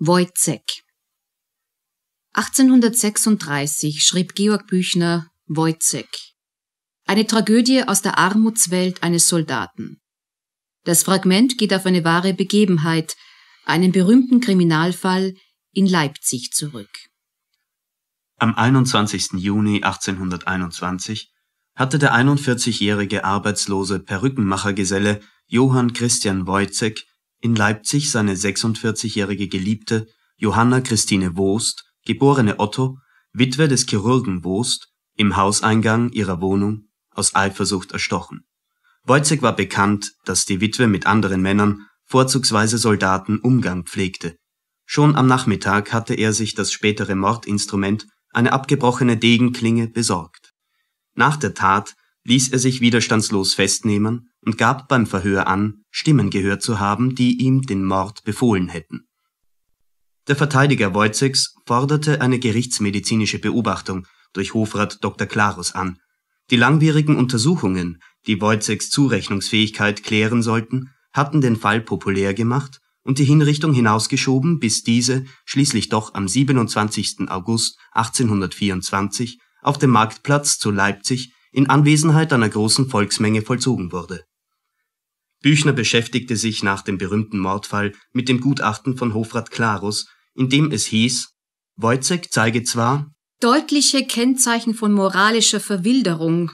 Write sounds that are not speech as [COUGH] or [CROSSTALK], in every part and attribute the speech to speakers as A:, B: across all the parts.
A: Wojcek 1836 schrieb Georg Büchner Wojcek. Eine Tragödie aus der Armutswelt eines Soldaten. Das Fragment geht auf eine wahre Begebenheit, einen berühmten Kriminalfall in Leipzig zurück.
B: Am 21. Juni 1821 hatte der 41-jährige arbeitslose Perückenmachergeselle Johann Christian Wojcek in Leipzig seine 46-jährige Geliebte Johanna Christine Wost, geborene Otto, Witwe des Chirurgen Wost, im Hauseingang ihrer Wohnung aus Eifersucht erstochen. Wojcik war bekannt, dass die Witwe mit anderen Männern, vorzugsweise Soldaten, Umgang pflegte. Schon am Nachmittag hatte er sich das spätere Mordinstrument, eine abgebrochene Degenklinge, besorgt. Nach der Tat ließ er sich widerstandslos festnehmen und gab beim Verhör an, Stimmen gehört zu haben, die ihm den Mord befohlen hätten. Der Verteidiger Wojceks forderte eine gerichtsmedizinische Beobachtung durch Hofrat Dr. Klarus an. Die langwierigen Untersuchungen, die Wojceks Zurechnungsfähigkeit klären sollten, hatten den Fall populär gemacht und die Hinrichtung hinausgeschoben, bis diese schließlich doch am 27. August 1824 auf dem Marktplatz zu Leipzig in Anwesenheit einer großen Volksmenge vollzogen wurde. Büchner beschäftigte sich nach dem berühmten Mordfall mit dem Gutachten von Hofrat Klarus, in dem es hieß, Wojcek zeige zwar
A: deutliche Kennzeichen von moralischer Verwilderung,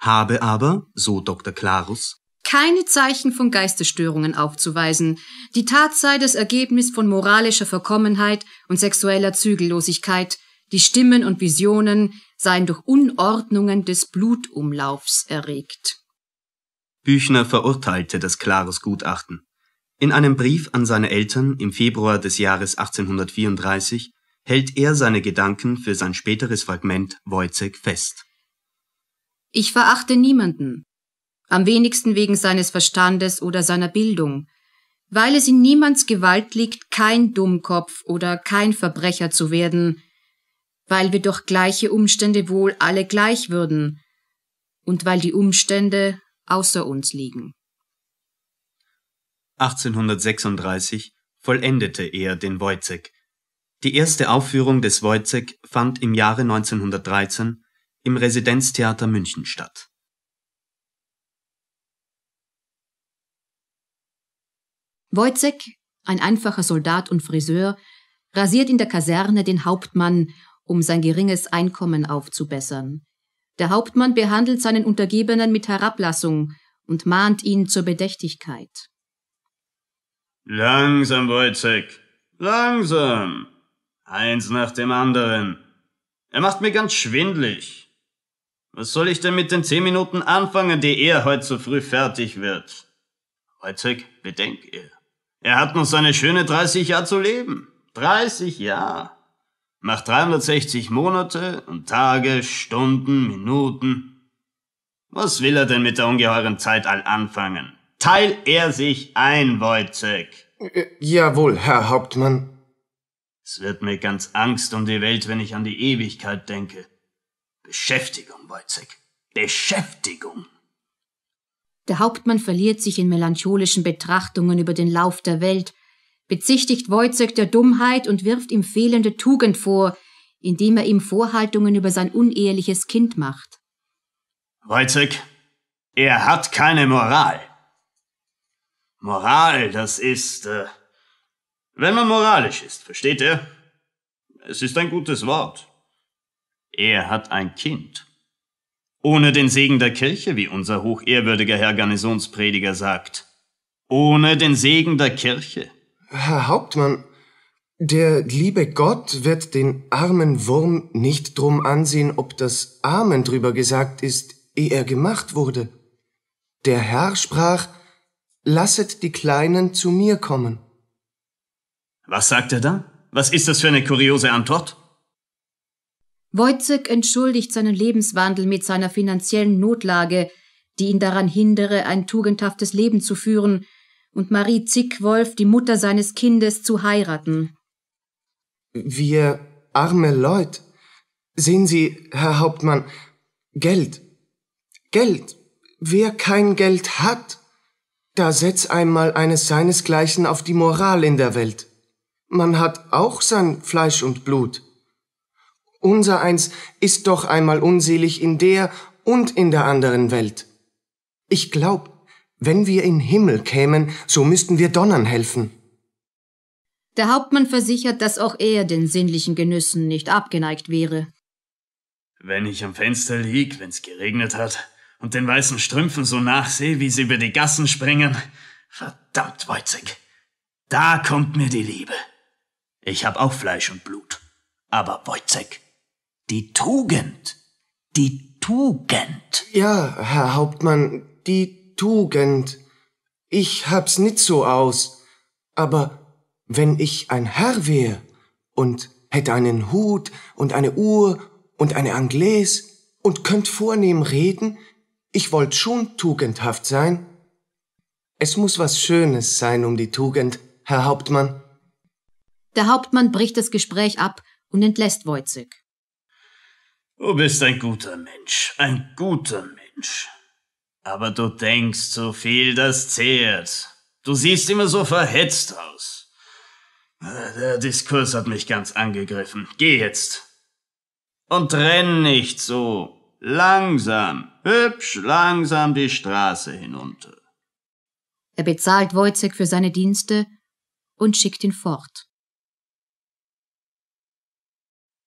B: habe aber, so Dr. Klarus,
A: keine Zeichen von Geistesstörungen aufzuweisen. Die Tat sei das Ergebnis von moralischer Verkommenheit und sexueller Zügellosigkeit, die Stimmen und Visionen seien durch Unordnungen des Blutumlaufs erregt.
B: Büchner verurteilte das Klares Gutachten. In einem Brief an seine Eltern im Februar des Jahres 1834 hält er seine Gedanken für sein späteres Fragment Wojcek fest.
A: Ich verachte niemanden, am wenigsten wegen seines Verstandes oder seiner Bildung, weil es in niemands Gewalt liegt, kein Dummkopf oder kein Verbrecher zu werden, weil wir durch gleiche Umstände wohl alle gleich würden und weil die Umstände außer uns liegen.
B: 1836 vollendete er den Wojcek. Die erste Aufführung des Wojcek fand im Jahre 1913 im Residenztheater München statt.
A: Wojcek, ein einfacher Soldat und Friseur, rasiert in der Kaserne den Hauptmann um sein geringes Einkommen aufzubessern. Der Hauptmann behandelt seinen Untergebenen mit Herablassung und mahnt ihn zur Bedächtigkeit.
B: Langsam, Wojcik, langsam. Eins nach dem anderen. Er macht mir ganz schwindlig. Was soll ich denn mit den zehn Minuten anfangen, die er heute so früh fertig wird? Wojcik, bedenk ihr. Er hat noch seine schöne 30 Jahre zu leben. 30 Jahre macht 360 Monate und Tage, Stunden, Minuten. Was will er denn mit der ungeheuren Zeit all anfangen? Teil er sich ein, Wojcek. jawohl, Herr Hauptmann. Es wird mir ganz Angst um die Welt, wenn ich an die Ewigkeit denke. Beschäftigung, Wojcek. Beschäftigung.
A: Der Hauptmann verliert sich in melancholischen Betrachtungen über den Lauf der Welt bezichtigt Wojzeck der Dummheit und wirft ihm fehlende Tugend vor, indem er ihm Vorhaltungen über sein uneheliches Kind macht.
B: Wojzeck, er hat keine Moral. Moral, das ist, äh, wenn man moralisch ist, versteht er? Es ist ein gutes Wort. Er hat ein Kind. Ohne den Segen der Kirche, wie unser hochehrwürdiger Herr Garnisonsprediger sagt. Ohne den Segen der Kirche.
C: Herr Hauptmann, der liebe Gott wird den armen Wurm nicht drum ansehen, ob das Amen drüber gesagt ist, ehe er gemacht wurde. Der Herr sprach, lasset die Kleinen zu mir kommen.
B: Was sagt er da? Was ist das für eine kuriose Antwort?
A: Wojcik entschuldigt seinen Lebenswandel mit seiner finanziellen Notlage, die ihn daran hindere, ein tugendhaftes Leben zu führen, und Marie Zickwolf, die Mutter seines Kindes, zu heiraten.
C: Wir arme Leute. Sehen Sie, Herr Hauptmann, Geld. Geld. Wer kein Geld hat, da setz einmal eines seinesgleichen auf die Moral in der Welt. Man hat auch sein Fleisch und Blut. Unser eins ist doch einmal unselig in der und in der anderen Welt. Ich glaub, wenn wir in Himmel kämen, so müssten wir Donnern helfen.
A: Der Hauptmann versichert, dass auch er den sinnlichen Genüssen nicht abgeneigt wäre.
C: Wenn
B: ich am Fenster lieg, wenn's geregnet hat, und den weißen Strümpfen so nachsehe, wie sie über die Gassen springen, verdammt Weizig, da kommt mir die Liebe. Ich hab auch Fleisch und Blut, aber Weizig, die Tugend,
C: die Tugend. Ja, Herr Hauptmann, die Tugend. Tugend. Ich hab's nit so aus. Aber wenn ich ein Herr wär und hätte einen Hut und eine Uhr und eine Anglaise und könnt vornehm reden, ich wollt schon tugendhaft sein. Es muss was Schönes sein um die Tugend, Herr Hauptmann.
A: Der Hauptmann bricht das Gespräch ab und entlässt Wojzig.
C: Du bist ein
B: guter Mensch, ein guter Mensch. Aber du denkst so viel, das zehrt. Du siehst immer so verhetzt aus. Äh, der Diskurs hat mich ganz angegriffen. Geh jetzt. Und renn nicht so. Langsam, hübsch langsam die Straße hinunter.
A: Er bezahlt Wojcek für seine Dienste und schickt ihn fort.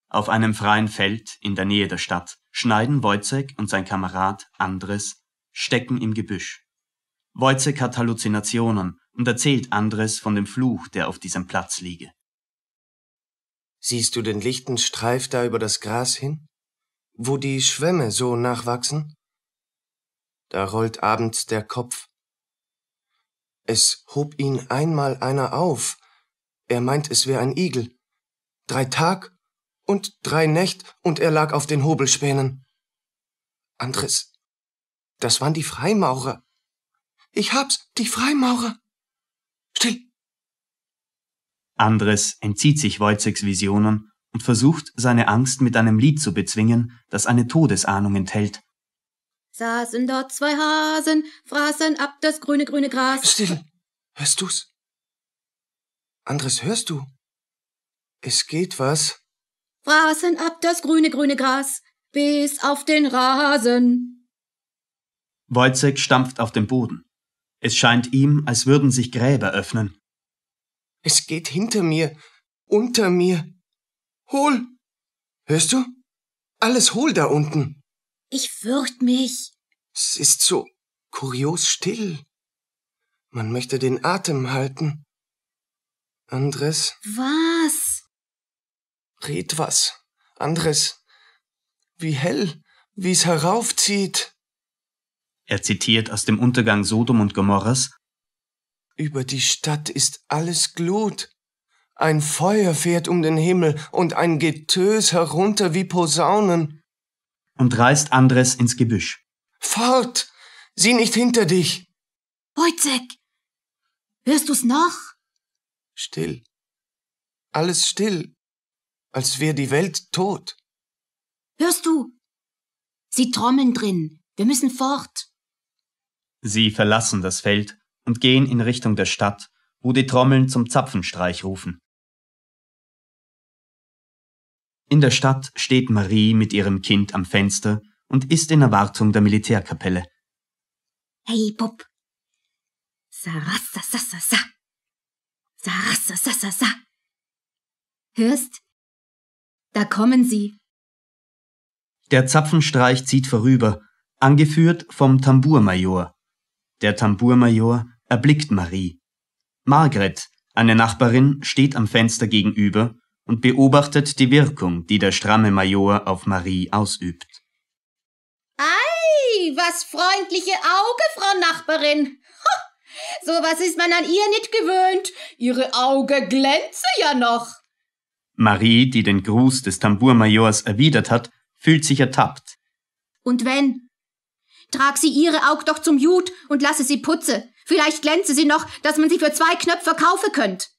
B: Auf einem freien Feld in der Nähe der Stadt schneiden Wojcek und sein Kamerad Andres stecken im Gebüsch. Wojcek hat Halluzinationen und erzählt Andres von dem Fluch, der auf diesem Platz liege.
C: Siehst du den lichten Streif da über das Gras hin? Wo die Schwämme so nachwachsen? Da rollt abends der Kopf. Es hob ihn einmal einer auf. Er meint, es wäre ein Igel. Drei Tag und drei Nächt und er lag auf den Hobelspänen. Andres, das waren die Freimaurer. Ich hab's, die Freimaurer. Still.
B: Andres entzieht sich Wojciechs Visionen und versucht, seine Angst mit einem Lied zu bezwingen, das eine Todesahnung enthält.
A: Saßen dort zwei Hasen, fraßen ab das grüne, grüne Gras. Still! Hörst du's?
C: Andres, hörst du? Es geht was.
A: Fraßen ab das grüne, grüne Gras, bis auf den Rasen.
B: Wojcek stampft auf dem Boden. Es scheint ihm, als würden sich Gräber öffnen.
C: Es geht hinter mir, unter mir. Hol! Hörst du? Alles hol da unten.
A: Ich fürcht mich.
C: Es ist so kurios still. Man möchte den Atem halten. Andres?
A: Was?
C: Red was. Andres. Wie hell, wie's heraufzieht.
B: Er zitiert aus dem Untergang Sodom und Gomorras.
C: Über die Stadt ist alles Glut. Ein Feuer fährt um den Himmel und ein Getös herunter wie Posaunen. Und reißt Andres ins Gebüsch. Fort! Sieh nicht hinter dich!
A: Wojcek! Hörst du's noch?
C: Still. Alles still. Als wär die Welt tot.
A: Hörst du? Sie trommeln drin. Wir müssen fort.
B: Sie verlassen das Feld und gehen in Richtung der Stadt, wo die Trommeln zum Zapfenstreich rufen. In der Stadt steht Marie mit ihrem Kind am Fenster und ist in Erwartung der Militärkapelle.
D: Hey, Bub. Sarassa-sassa-sa. Hörst? Da kommen sie.
B: Der Zapfenstreich zieht vorüber, angeführt vom Tambourmajor, der Tambourmajor erblickt Marie. Margret, eine Nachbarin, steht am Fenster gegenüber und beobachtet die Wirkung, die der stramme Major auf Marie ausübt.
A: Ei, was freundliche Auge, Frau Nachbarin. so was ist man an ihr nicht gewöhnt. Ihre Auge glänze ja noch.
B: Marie, die den Gruß des Tambourmajors erwidert hat, fühlt sich ertappt.
A: Und wenn, Trag sie ihre Aug doch zum Jud und lasse sie putze. Vielleicht glänze sie noch, dass man sie für zwei Knöpfe kaufen könnt.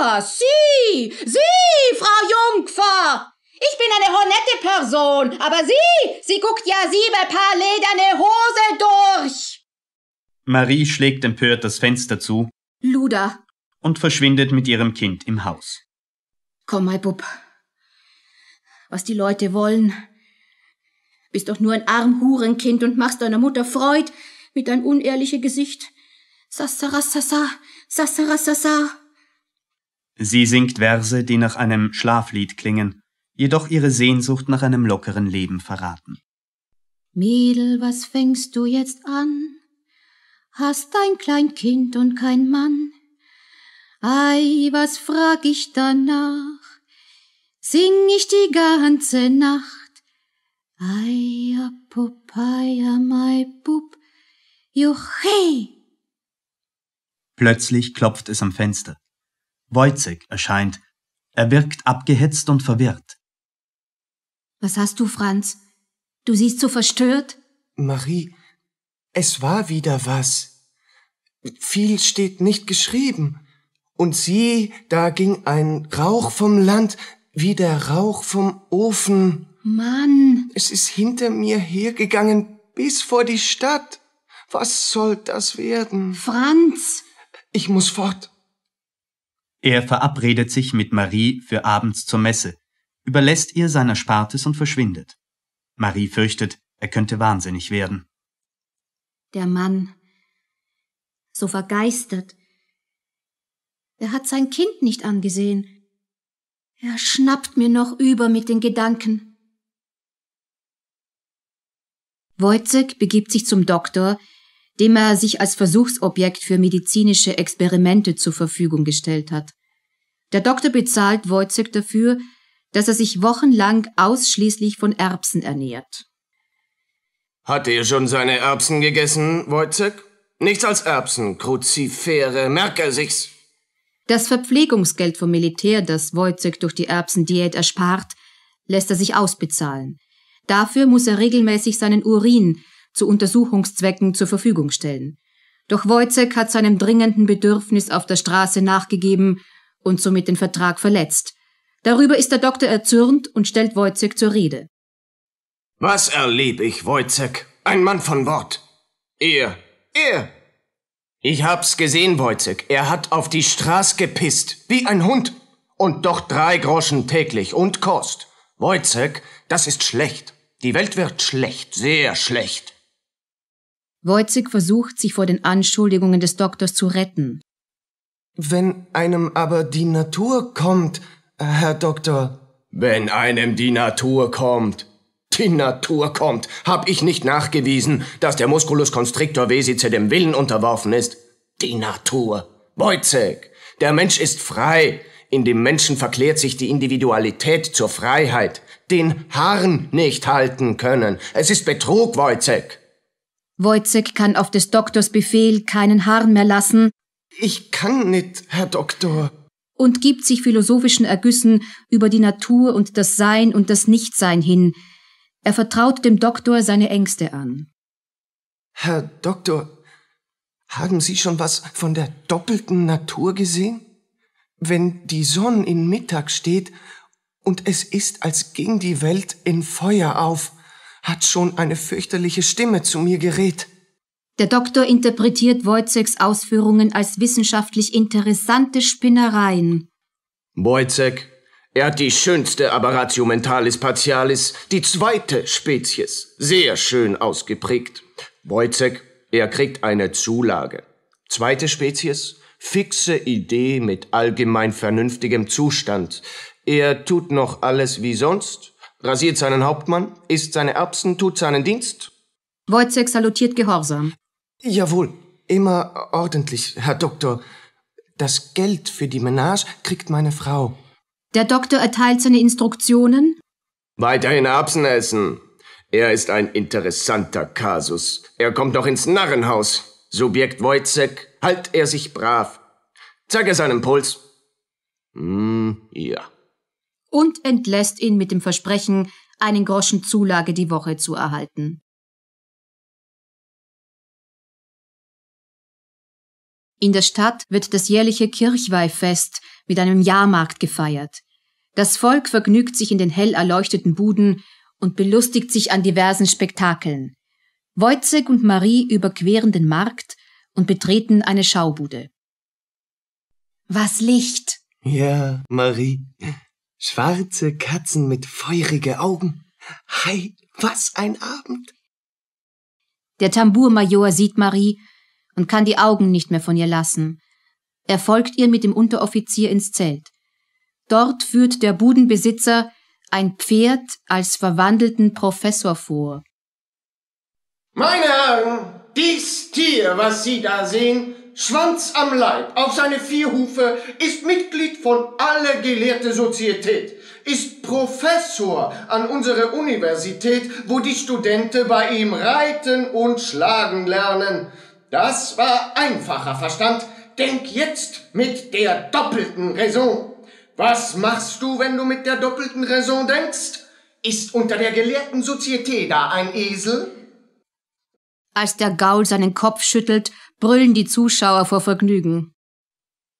A: Was? Sie! Sie, Frau Jungfer! Ich bin eine honette Person, aber Sie, Sie guckt ja sieben Paar lederne Hose durch!
B: Marie schlägt empört das Fenster zu.
A: Luda!
B: Und verschwindet mit ihrem Kind im Haus.
A: Komm, mein Bub. Was die Leute wollen, bist doch nur ein arm Hurenkind und machst deiner Mutter Freud mit deinem unehrlichen Gesicht. Sassarassassa, sassarassassa.
B: Sie singt Verse, die nach einem Schlaflied klingen, jedoch ihre Sehnsucht nach einem lockeren Leben verraten.
A: Mädel, was fängst du jetzt an? Hast ein klein Kind und kein Mann? Ei, was frag ich danach? Sing ich die ganze Nacht? Eia Popeye, my pup, Juche!
B: Plötzlich klopft es am Fenster. Wojcik erscheint. Er wirkt abgehetzt und verwirrt.
A: Was hast du, Franz? Du siehst so verstört?
C: Marie, es war wieder was. Viel steht nicht geschrieben. Und sieh, da ging ein Rauch vom Land, wie der Rauch vom Ofen. Mann. Es ist hinter mir hergegangen bis vor die Stadt. Was soll das werden? Franz. Ich muss fort.
B: Er verabredet sich mit Marie für abends zur Messe, überlässt ihr sein Erspartes und verschwindet. Marie fürchtet, er könnte wahnsinnig werden.
A: Der Mann, so vergeistert. Er hat sein Kind nicht angesehen. Er schnappt mir noch über mit den Gedanken. Wojcik begibt sich zum Doktor, dem er sich als Versuchsobjekt für medizinische Experimente zur Verfügung gestellt hat. Der Doktor bezahlt Wojcik dafür, dass er sich wochenlang ausschließlich von Erbsen ernährt.
C: Hat er schon seine Erbsen gegessen, Wojcik? Nichts als Erbsen, Kruzifere, merke er sich's.
A: Das Verpflegungsgeld vom Militär, das Wojcik durch die Erbsendiät erspart, lässt er sich ausbezahlen. Dafür muss er regelmäßig seinen Urin zu Untersuchungszwecken zur Verfügung stellen. Doch Wojcek hat seinem dringenden Bedürfnis auf der Straße nachgegeben und somit den Vertrag verletzt. Darüber ist der Doktor erzürnt und stellt Wojcek zur Rede.
C: Was erlebe ich, Wojcek? Ein Mann von Wort. Er, er. Ich hab's gesehen, Wojcek. Er hat auf die Straße gepisst, wie ein Hund. Und doch drei Groschen täglich und Kost. Wojcek, das ist schlecht. Die Welt wird schlecht, sehr schlecht.
A: Wojcik versucht, sich vor den Anschuldigungen des Doktors zu retten. Wenn einem aber die Natur
C: kommt, äh, Herr Doktor. Wenn einem die Natur kommt. Die Natur kommt. Hab ich nicht nachgewiesen, dass der Musculus constrictor vesice dem Willen unterworfen ist? Die Natur. Wojcik. Der Mensch ist frei. In dem Menschen verklärt sich die Individualität zur Freiheit. Den Harn nicht halten können. Es ist Betrug, Wojcek.
A: Wojcek kann auf des Doktors Befehl keinen Harn mehr lassen. Ich kann nicht, Herr Doktor. Und gibt sich philosophischen Ergüssen über die Natur und das Sein und das Nichtsein hin. Er vertraut dem Doktor seine Ängste an.
C: Herr Doktor, haben Sie schon was von der doppelten Natur gesehen? wenn die Sonne in Mittag steht und es ist, als ging die Welt in Feuer auf, hat schon eine fürchterliche Stimme zu mir gerät.
A: Der Doktor interpretiert Wojceks Ausführungen als wissenschaftlich interessante Spinnereien.
C: Wojcek, er hat die schönste Aberratio mentalis partialis, die zweite Spezies, sehr schön ausgeprägt. Wojcek, er kriegt eine Zulage. Zweite Spezies, fixe Idee mit allgemein vernünftigem Zustand. Er tut noch alles wie sonst, rasiert seinen Hauptmann, isst seine Erbsen, tut seinen Dienst.
A: Wojciech salutiert gehorsam. Jawohl,
C: immer ordentlich, Herr Doktor. Das Geld für die Menage kriegt meine
A: Frau. Der Doktor erteilt seine Instruktionen.
C: Weiterhin Erbsen essen. Er ist ein interessanter Kasus. Er kommt noch ins Narrenhaus. Subjekt Wojcek, halt er sich brav. Zeige seinen Puls.
D: Hm, ja. Und entlässt ihn mit dem Versprechen, einen Groschen Zulage die Woche zu erhalten. In der Stadt wird das jährliche Kirchweihfest mit einem
A: Jahrmarkt gefeiert. Das Volk vergnügt sich in den hell erleuchteten Buden und belustigt sich an diversen Spektakeln. Wojcek und Marie überqueren den Markt und betreten eine Schaubude. Was Licht!
C: Ja, Marie. Schwarze Katzen mit feurige Augen. Hi,
A: was ein Abend! Der Tambourmajor sieht Marie und kann die Augen nicht mehr von ihr lassen. Er folgt ihr mit dem Unteroffizier ins Zelt. Dort führt der Budenbesitzer ein Pferd als verwandelten Professor vor.
C: Meine Herren, dies Tier, was Sie da sehen, Schwanz am Leib, auf seine vier Hufe, ist Mitglied von alle gelehrte Sozietät, ist Professor an unserer Universität, wo die Studenten bei ihm reiten und schlagen lernen. Das war einfacher Verstand. Denk jetzt mit der doppelten Raison. Was machst du, wenn du mit der doppelten Raison denkst? Ist unter der gelehrten Sozietät da ein Esel?
A: Als der Gaul seinen Kopf schüttelt, brüllen die Zuschauer vor Vergnügen.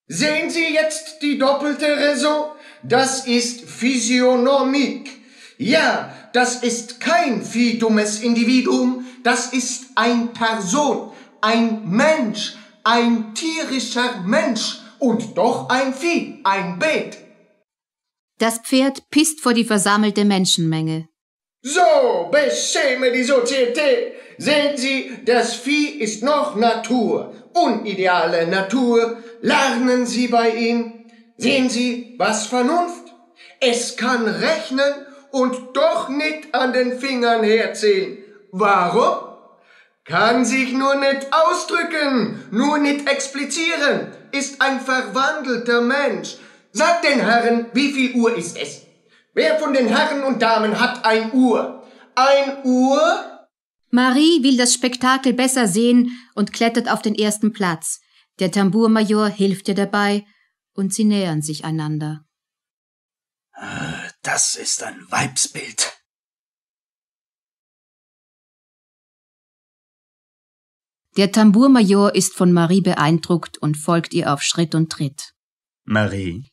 C: Sehen Sie jetzt die doppelte Raison? Das ist Physiognomik. Ja, das ist kein viehtummes Individuum, das ist ein Person, ein Mensch, ein tierischer Mensch und doch ein Vieh, ein Beet.
A: Das Pferd pisst vor die versammelte Menschenmenge.
C: So beschäme die Sozietät, Sehen Sie, das Vieh ist noch Natur, unideale Natur. Lernen Sie bei ihm. Sehen Sie, was Vernunft? Es kann rechnen und doch nicht an den Fingern herzählen. Warum? Kann sich nur nicht ausdrücken, nur nicht explizieren, ist ein verwandelter Mensch. Sagt den Herren, wie viel Uhr ist es? Wer von den Herren und Damen hat ein Uhr?
A: Ein Uhr Marie will das Spektakel besser sehen und klettert auf den ersten Platz. Der Tambourmajor hilft ihr dabei und sie nähern sich einander.
D: Äh, das ist ein Weibsbild. Der Tambourmajor ist von Marie beeindruckt und folgt ihr auf Schritt und Tritt. Marie.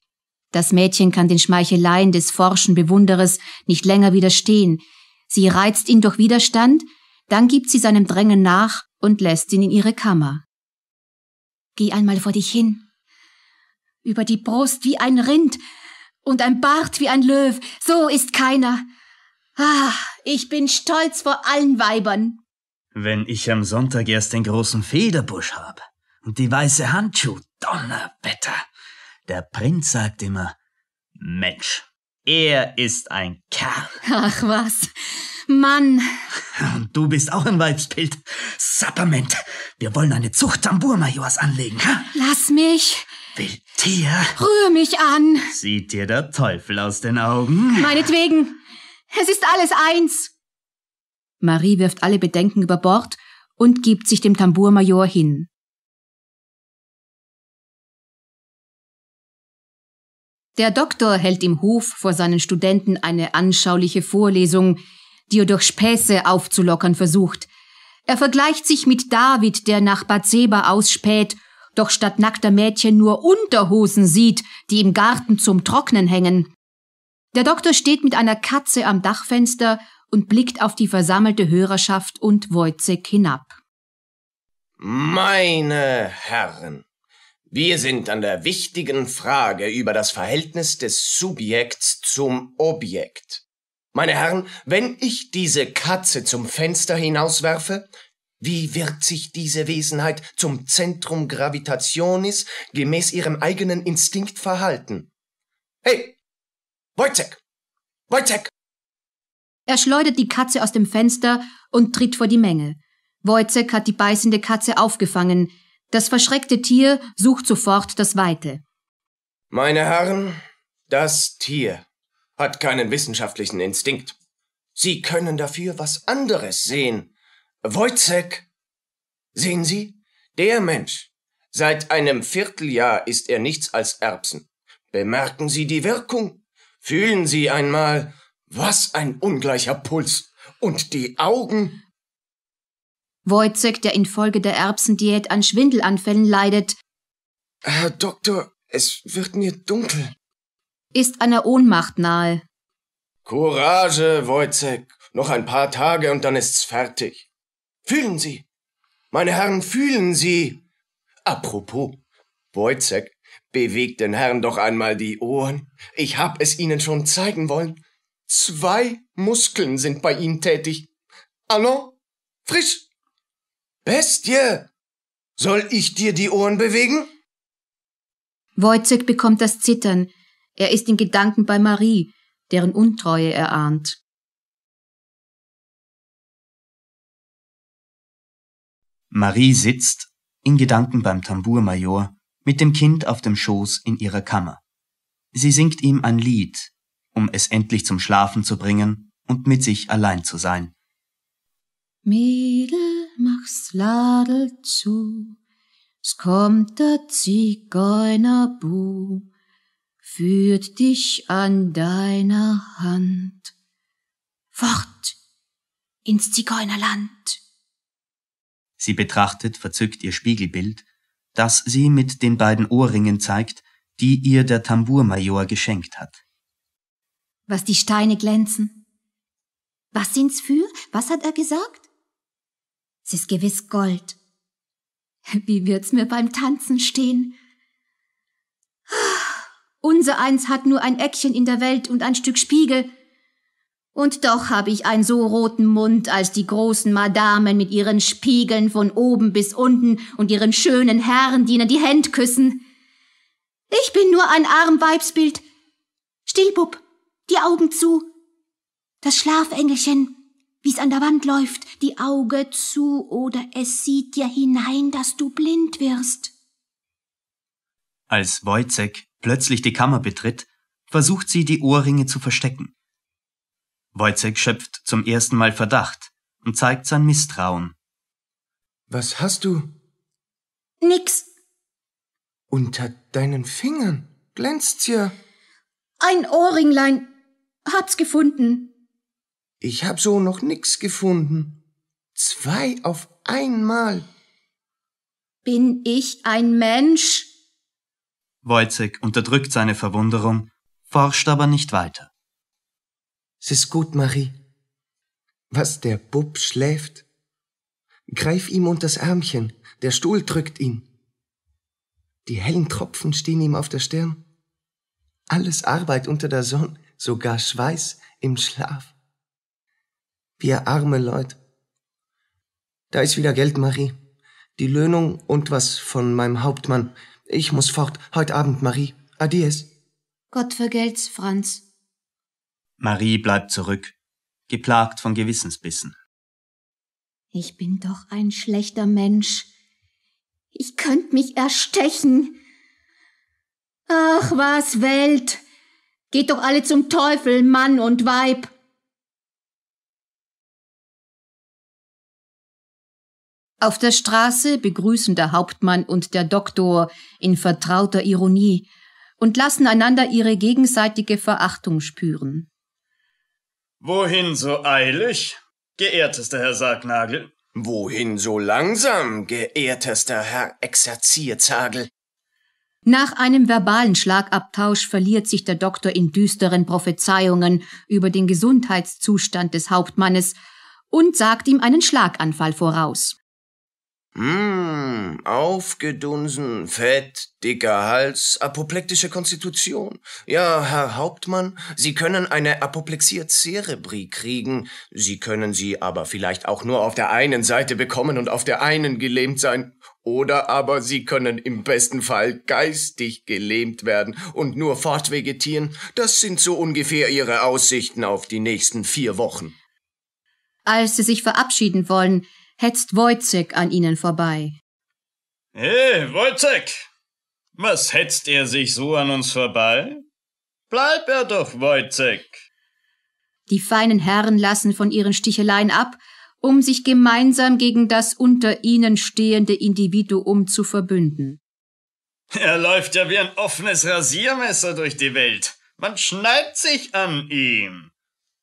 A: Das Mädchen kann den Schmeicheleien des forschen Bewunderers nicht länger widerstehen. Sie reizt ihn durch Widerstand, dann gibt sie seinem Drängen nach und lässt ihn in ihre Kammer. Geh einmal vor dich hin. Über die Brust wie ein Rind und ein Bart wie ein Löw. So ist keiner. Ah, ich bin stolz vor allen Weibern.
B: Wenn ich am Sonntag erst den großen Federbusch hab und die weiße Handschuh,
A: Donnerwetter.
B: Der Prinz sagt immer, Mensch, er ist ein Kerl. Ach
A: was. Mann.
B: Und du bist auch ein Weibsbild. Sapperment. Wir wollen eine Zucht
A: Tambourmajors anlegen. Ha? Lass mich. Wildtier. Rühr mich an.
B: Sieht dir der Teufel aus den Augen?
A: Meinetwegen. Es ist alles eins.
D: Marie wirft alle Bedenken über Bord und gibt sich dem Tambourmajor hin. Der Doktor hält im Hof vor seinen Studenten eine anschauliche Vorlesung, die er
A: durch Späße aufzulockern versucht. Er vergleicht sich mit David, der nach Bathseba ausspäht, doch statt nackter Mädchen nur Unterhosen sieht, die im Garten zum Trocknen hängen. Der Doktor steht mit einer Katze am Dachfenster und blickt auf die versammelte Hörerschaft und Wojcek hinab.
C: Meine Herren, wir sind an der wichtigen Frage über das Verhältnis des Subjekts zum Objekt. Meine Herren, wenn ich diese Katze zum Fenster hinauswerfe, wie wird sich diese Wesenheit zum Zentrum Gravitationis gemäß ihrem eigenen Instinkt verhalten? Hey! Wojcek! Wojcek!
A: Er schleudert die Katze aus dem Fenster und tritt vor die Menge. Wojcek hat die beißende Katze aufgefangen. Das verschreckte Tier sucht sofort das Weite.
C: Meine Herren, das Tier hat keinen wissenschaftlichen Instinkt. Sie können dafür was anderes sehen. Wojcek! Sehen Sie? Der Mensch. Seit einem Vierteljahr ist er nichts als Erbsen. Bemerken Sie die Wirkung? Fühlen Sie einmal, was ein ungleicher Puls. Und die Augen?
A: Wojcek, der infolge der Erbsendiät an Schwindelanfällen leidet.
C: Herr Doktor, es wird mir dunkel
A: ist einer Ohnmacht nahe.
C: Courage, Wojcek. Noch ein paar Tage und dann ist's fertig. Fühlen Sie. Meine Herren, fühlen Sie. Apropos, Wojcek, bewegt den Herrn doch einmal die Ohren. Ich hab es Ihnen schon zeigen wollen. Zwei Muskeln sind bei Ihnen tätig. Allons, frisch. Bestie! Soll ich dir die Ohren bewegen?
A: Wojcik bekommt das Zittern,
D: er ist in Gedanken bei Marie, deren Untreue er ahnt. Marie sitzt, in
B: Gedanken beim Tambourmajor, mit dem Kind auf dem Schoß in ihrer Kammer. Sie singt ihm ein Lied, um es endlich zum Schlafen zu bringen und mit sich allein zu sein.
A: Mädel, mach's Ladel zu, es kommt der Zigeunerbu, führt dich an deiner Hand fort ins Zigeunerland.
B: Sie betrachtet verzückt ihr Spiegelbild, das sie mit den beiden Ohrringen zeigt, die ihr der Tambourmajor geschenkt hat.
A: Was die Steine glänzen. Was sind's für? Was hat er gesagt? Es ist gewiss Gold. Wie wird's mir beim Tanzen stehen? Unser eins hat nur ein Eckchen in der Welt und ein Stück Spiegel. Und doch habe ich einen so roten Mund als die großen Madamen mit ihren Spiegeln von oben bis unten und ihren schönen Herren, die ihnen die Hände küssen. Ich bin nur ein arm Weibsbild. Stillbub, die Augen zu. Das Schlafengelchen, wie's an der Wand läuft, die Augen zu oder es sieht dir hinein, dass du blind wirst.
B: Als Wojcek plötzlich die Kammer betritt, versucht sie, die Ohrringe zu verstecken. Wojcek schöpft zum ersten Mal Verdacht und zeigt sein Misstrauen.
C: Was hast du? Nix. Unter deinen Fingern glänzt's ja.
A: Ein Ohrringlein. Hat's gefunden.
C: Ich hab so noch nix gefunden. Zwei auf einmal.
A: Bin ich ein Mensch?
B: Wojcik unterdrückt seine Verwunderung,
C: forscht aber nicht weiter. Es ist gut, Marie. Was, der Bub schläft? Greif ihm unters Ärmchen, der Stuhl drückt ihn. Die hellen Tropfen stehen ihm auf der Stirn. Alles Arbeit unter der Sonne, sogar Schweiß im Schlaf. Wir arme Leute. Da ist wieder Geld, Marie. Die Löhnung und was von meinem Hauptmann. Ich muss fort. Heute Abend, Marie. Adies.
A: Gott vergelt's, Franz.
B: Marie bleibt zurück, geplagt von Gewissensbissen.
A: Ich bin doch ein schlechter Mensch. Ich könnt mich erstechen. Ach was, Welt.
D: Geht doch alle zum Teufel, Mann und Weib. Auf der Straße begrüßen der
A: Hauptmann und der Doktor in vertrauter Ironie und lassen einander ihre gegenseitige Verachtung spüren.
B: Wohin so eilig,
C: geehrtester Herr Sargnagel? Wohin so langsam, geehrtester Herr Exerzierzagel?
A: Nach einem verbalen Schlagabtausch verliert sich der Doktor in düsteren Prophezeiungen über den Gesundheitszustand des Hauptmannes und sagt ihm einen Schlaganfall voraus.
C: Hm, aufgedunsen, fett, dicker Hals, apoplektische Konstitution. Ja, Herr Hauptmann, Sie können eine Apoplexie cerebri kriegen. Sie können sie aber vielleicht auch nur auf der einen Seite bekommen und auf der einen gelähmt sein. Oder aber Sie können im besten Fall geistig gelähmt werden und nur fortvegetieren. Das sind so ungefähr Ihre Aussichten auf die nächsten vier Wochen.
A: Als Sie sich verabschieden wollen, hetzt Wojcik an ihnen vorbei.
B: Hey, Wojcik! Was hetzt er sich so an uns vorbei? Bleib er doch, Wojcik!
A: Die feinen Herren lassen von ihren Sticheleien ab, um sich gemeinsam gegen das unter ihnen stehende Individuum zu verbünden.
B: Er läuft ja wie ein offenes Rasiermesser durch die Welt. Man schneidet sich an ihm.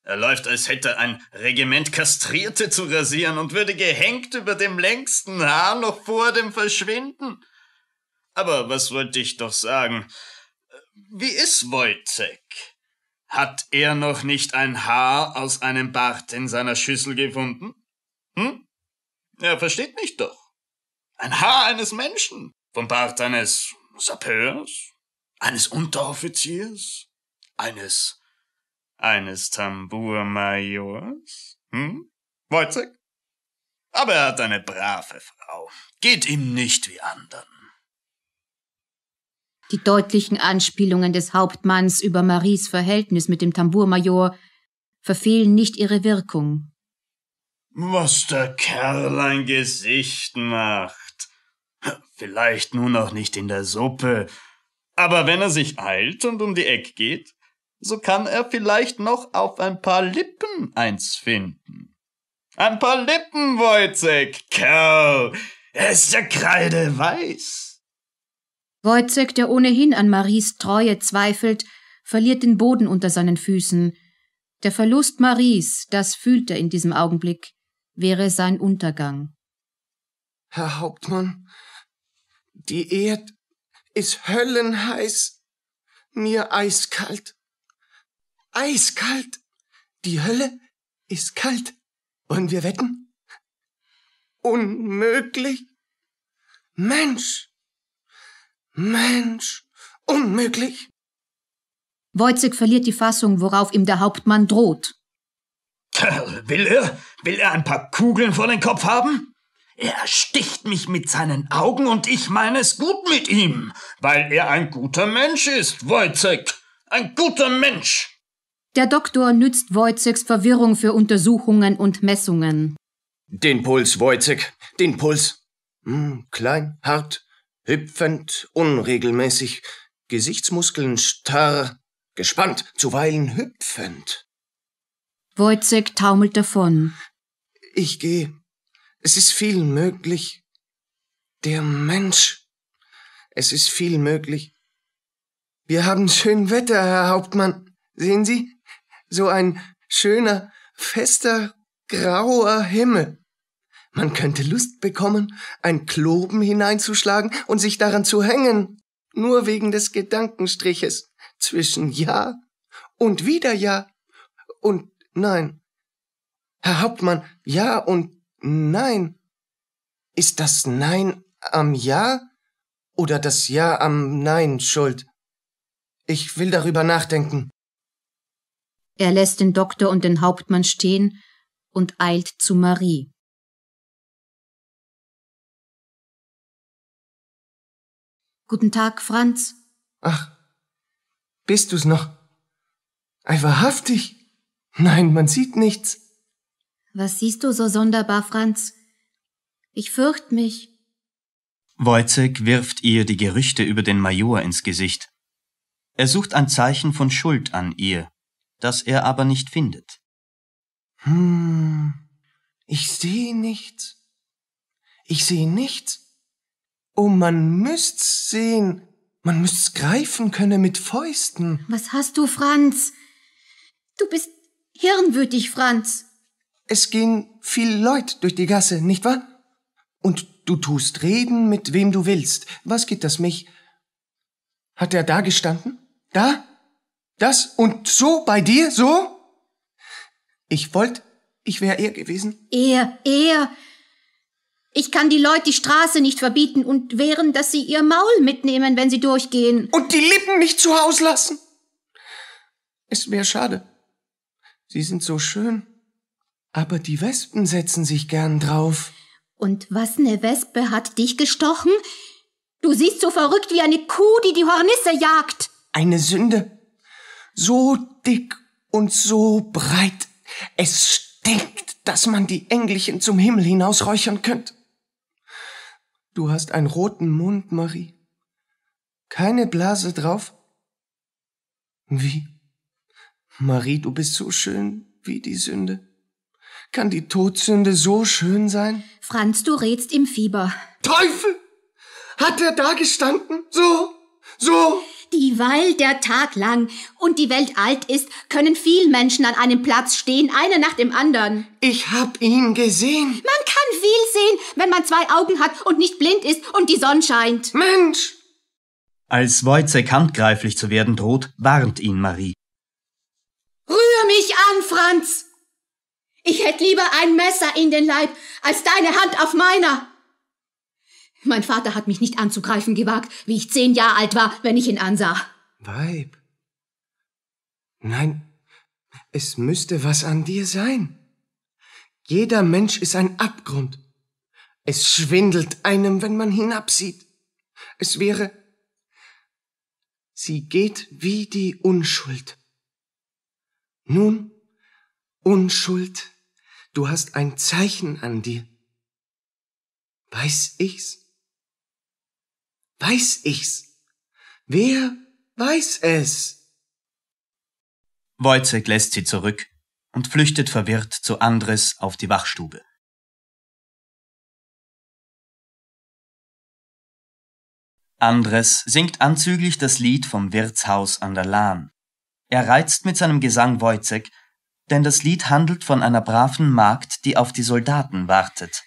B: Er läuft, als hätte ein Regiment Kastrierte zu rasieren und würde gehängt über dem längsten Haar noch vor dem Verschwinden. Aber was wollte ich doch sagen? Wie ist Wojtek? Hat er noch nicht ein Haar aus einem Bart in seiner Schüssel gefunden? Hm? Er versteht mich doch. Ein Haar eines Menschen, vom Bart eines Sapeurs, eines Unteroffiziers, eines eines Tambourmajors? Hm? Wojcik? Aber er hat eine brave Frau. Geht ihm nicht wie anderen.
A: Die deutlichen Anspielungen des Hauptmanns über Maries Verhältnis mit dem Tambourmajor verfehlen nicht ihre Wirkung.
B: Was der Kerl ein Gesicht macht. Vielleicht nun auch nicht in der Suppe, aber wenn er sich eilt und um die Eck geht, so kann er vielleicht noch auf ein paar Lippen eins finden. Ein paar Lippen, Wojcek, Kerl! Er ist ja kreideweiß!
A: Wojcek, der ohnehin an Maries Treue zweifelt, verliert den Boden unter seinen Füßen. Der Verlust Maries, das fühlt er in diesem Augenblick, wäre sein Untergang. Herr Hauptmann,
C: die Erd ist höllenheiß, mir eiskalt. Eiskalt. Die Hölle ist kalt. Wollen wir wetten? Unmöglich. Mensch.
A: Mensch. Unmöglich. Wojcik verliert die Fassung, worauf ihm der Hauptmann droht.
D: Will er?
B: Will er ein paar Kugeln vor den Kopf haben? Er sticht mich mit seinen Augen und ich meine es gut mit ihm, weil er ein guter Mensch ist, Wojcik. Ein
A: guter Mensch. Der Doktor nützt Wojceks Verwirrung für Untersuchungen und Messungen.
C: Den Puls, Wojcek, den Puls. Hm, klein, hart, hüpfend, unregelmäßig, Gesichtsmuskeln starr, gespannt, zuweilen hüpfend.
A: Wojcek taumelt davon.
C: Ich gehe. Es ist viel möglich. Der Mensch. Es ist viel möglich. Wir haben schön Wetter, Herr Hauptmann. Sehen Sie, so ein schöner, fester, grauer Himmel. Man könnte Lust bekommen, ein Kloben hineinzuschlagen und sich daran zu hängen, nur wegen des Gedankenstriches zwischen Ja und wieder Ja und Nein. Herr Hauptmann, Ja und Nein. Ist das Nein am Ja oder das Ja am Nein schuld? Ich will darüber
D: nachdenken. Er lässt den Doktor und den Hauptmann stehen und eilt zu Marie. Guten Tag, Franz. Ach, bist du's noch?
A: Ei, wahrhaftig? Nein, man sieht nichts. Was siehst du so sonderbar, Franz? Ich fürcht mich.
B: Wojcek wirft ihr die Gerüchte über den Major ins Gesicht. Er sucht ein Zeichen von Schuld an ihr das er aber nicht findet.
C: Hm, ich sehe nichts. Ich sehe nichts. Oh, man müsst's sehen. Man müsst's greifen können mit Fäusten. Was hast du, Franz? Du bist hirnwütig, Franz. Es gehen viel Leut durch die Gasse, nicht wahr? Und du tust reden, mit wem du willst. Was geht das mich? Hat er da gestanden? Da? Das und so bei dir, so? Ich wollt, ich wäre er
A: gewesen. Er, er. Ich kann die Leute die Straße nicht verbieten und wehren, dass sie ihr Maul mitnehmen, wenn sie durchgehen. Und die Lippen nicht zu Haus lassen. Es wäre schade.
C: Sie sind so schön. Aber die
A: Wespen setzen sich gern drauf. Und was ne Wespe hat dich gestochen? Du siehst so verrückt wie eine Kuh, die die Hornisse jagt. Eine Sünde
C: so dick und so breit. Es stinkt, dass man die Engelchen zum Himmel hinausräuchern könnte. Du hast einen roten Mund, Marie. Keine Blase drauf? Wie? Marie, du bist so schön wie die Sünde. Kann die
A: Todsünde so schön sein? Franz, du redst im Fieber. Teufel! Hat er da gestanden? So? So? Dieweil der Tag lang und die Welt alt ist, können viel Menschen an einem Platz stehen, einer nach dem anderen. Ich hab ihn gesehen. Man kann viel sehen, wenn man zwei Augen hat und nicht blind ist und die Sonne scheint. Mensch!
B: Als Wojcek handgreiflich zu werden droht, warnt ihn Marie.
A: Rühr mich an, Franz! Ich hätte lieber ein Messer in den Leib als deine Hand auf meiner. Mein Vater hat mich nicht anzugreifen gewagt, wie ich zehn Jahre alt war, wenn ich ihn ansah.
C: Weib. Nein, es müsste was an dir sein. Jeder Mensch ist ein Abgrund. Es schwindelt einem, wenn man hinabsieht. Es wäre. Sie geht wie die Unschuld. Nun, Unschuld, du hast ein Zeichen an dir. Weiß ich's? weiß ich's? Wer weiß es?
D: Wojcek lässt sie zurück und flüchtet verwirrt zu Andres auf die Wachstube. Andres singt anzüglich das Lied vom Wirtshaus an der Lahn.
B: Er reizt mit seinem Gesang Wojcek, denn das Lied handelt von einer braven Magd, die auf die Soldaten wartet.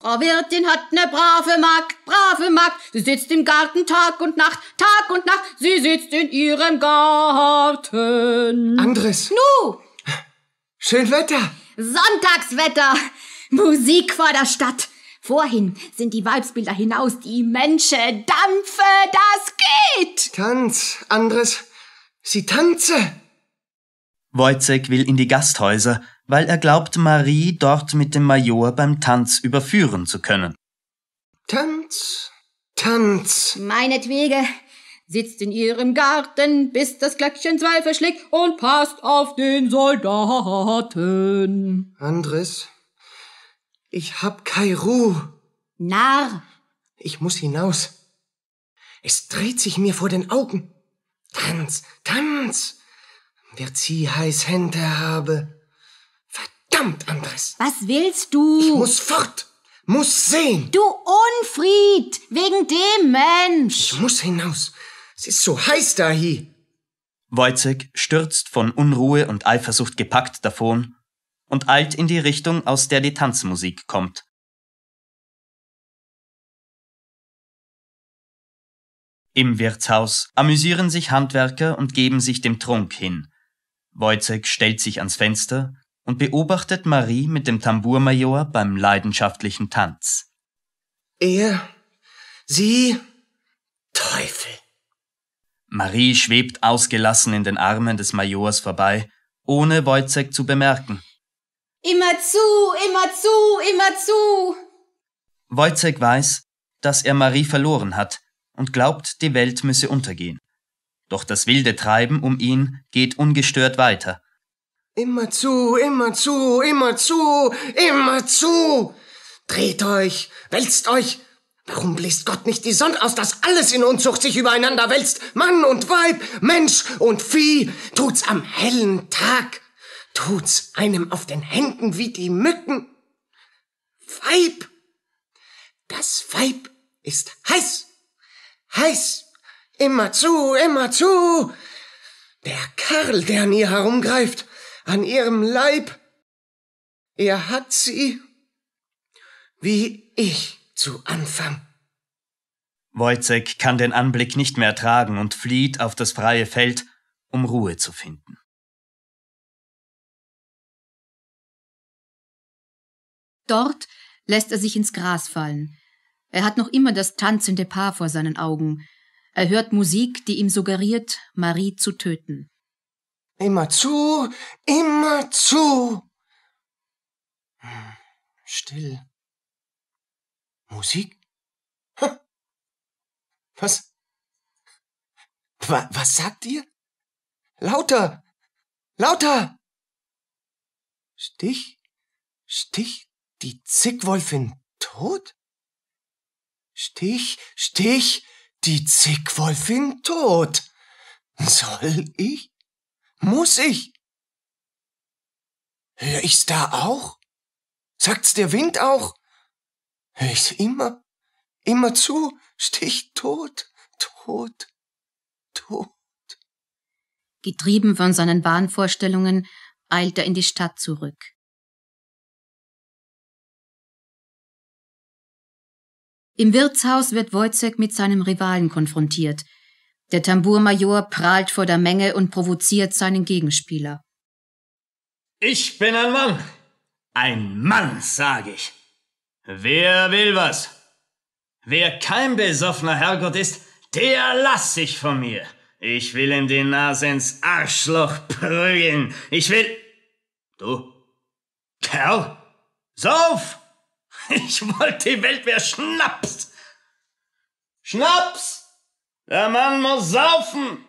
A: Frau Wirtin hat ne brave Magd, brave Magd, sie sitzt im Garten Tag und Nacht, Tag und Nacht, sie sitzt in ihrem Garten. Andres. Nu! Schön Wetter. Sonntagswetter. Musik vor der Stadt. Vorhin sind die Weibsbilder hinaus, die Menschen dampfe, das geht. Tanz, Andres, sie tanze.
B: Wojcek will in die Gasthäuser, weil er glaubt, Marie dort mit dem Major beim Tanz überführen zu können.
A: Tanz, Tanz. Meinetwege, sitzt in ihrem Garten, bis das Glöckchen zwei verschlägt und passt auf den Soldaten. Andres,
C: ich hab keine Ruhe. Narr. Ich muss hinaus. Es dreht sich mir vor den Augen. Tanz, Tanz. Wird sie heiß Hände habe. Verdammt, Andres!
A: Was willst du? Ich muss fort! Muss sehen! Du Unfried! Wegen
C: dem Mensch! Ich muss hinaus! Es ist so heiß da hier! Wojcik
B: stürzt von Unruhe und Eifersucht gepackt davon und eilt in die Richtung, aus
D: der die Tanzmusik kommt. Im Wirtshaus amüsieren sich Handwerker und geben sich dem
B: Trunk hin. Wojcik stellt sich ans Fenster und beobachtet Marie mit dem Tambourmajor beim leidenschaftlichen Tanz.
C: Er, sie,
B: Teufel. Marie schwebt ausgelassen in den Armen des Majors vorbei, ohne Wojcek zu bemerken.
A: Immer zu, immer zu, immer zu.
B: Wojcek weiß, dass er Marie verloren hat und glaubt, die Welt müsse untergehen. Doch das wilde Treiben um ihn geht ungestört weiter,
C: Immer zu, immer zu, immer zu, immer zu! Dreht euch, wälzt euch! Warum bläst Gott nicht die Sonne aus, dass alles in Unzucht sich übereinander wälzt? Mann und Weib, Mensch und Vieh, tut's am hellen Tag, tut's einem auf den Händen wie die Mücken. Weib! Das Weib ist heiß, heiß, immer zu, immer zu! Der Kerl, der an ihr herumgreift, an ihrem Leib. Er hat sie, wie ich zu Anfang.
D: Wojcek kann den Anblick nicht mehr ertragen und flieht auf das freie Feld, um Ruhe zu finden. Dort lässt er sich ins Gras fallen. Er hat noch immer das tanzende
A: Paar vor seinen Augen. Er hört Musik, die ihm suggeriert, Marie zu töten. Immer zu, immer zu.
C: Hm, still. Musik? Was? Was sagt ihr? Lauter! Lauter! Stich? Stich? Die Zickwolfin tot? Stich, Stich, die Zickwolfin tot. Soll ich? Muss ich? Hör ich's da auch? Sagt's der Wind auch? Hör ich's immer, immer zu,
A: stich tot, tot, tot. Getrieben
D: von seinen Wahnvorstellungen eilt er in die Stadt zurück. Im Wirtshaus wird Wojcek mit seinem Rivalen konfrontiert – der Tambourmajor prahlt vor der Menge und provoziert
A: seinen Gegenspieler.
B: Ich bin ein Mann. Ein Mann, sag ich. Wer will was? Wer kein besoffener Herrgott ist, der lass ich von mir. Ich will ihm die Nase ins Arschloch prügeln. Ich will. Du? Kerl? Sauf! [LAUGHS] Ich wollte die Welt wer Schnaps! Schnaps! Der Mann muss saufen!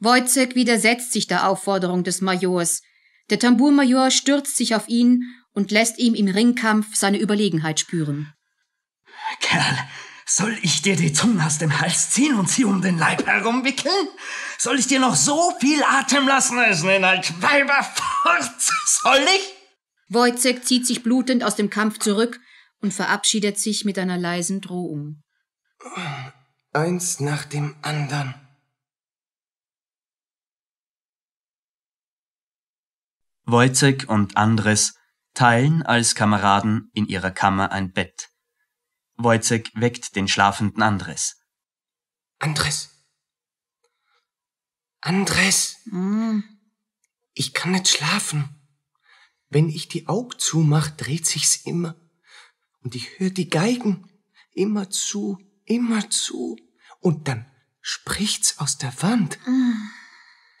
A: Wojcek widersetzt sich der Aufforderung des Majors. Der Tambourmajor stürzt sich auf ihn und lässt ihm im Ringkampf seine Überlegenheit spüren.
B: Kerl, soll ich dir die Zunge aus dem Hals ziehen und sie um den Leib herumwickeln? Soll ich dir noch so viel
C: Atem lassen, es nennt Altweiber fort? Soll ich?
A: Wojcek zieht sich blutend aus dem Kampf zurück und verabschiedet sich mit einer leisen Drohung.
C: Äh, eins nach dem anderen.
B: Wojcek und Andres teilen als Kameraden in ihrer Kammer ein Bett. Wojcek weckt den schlafenden
C: Andres. Andres. Andres. Mm. Ich kann nicht schlafen. Wenn ich die Augen zumach, dreht sich's immer. Und ich höre die Geigen immer zu immer zu. Und dann spricht's aus der Wand. Mhm.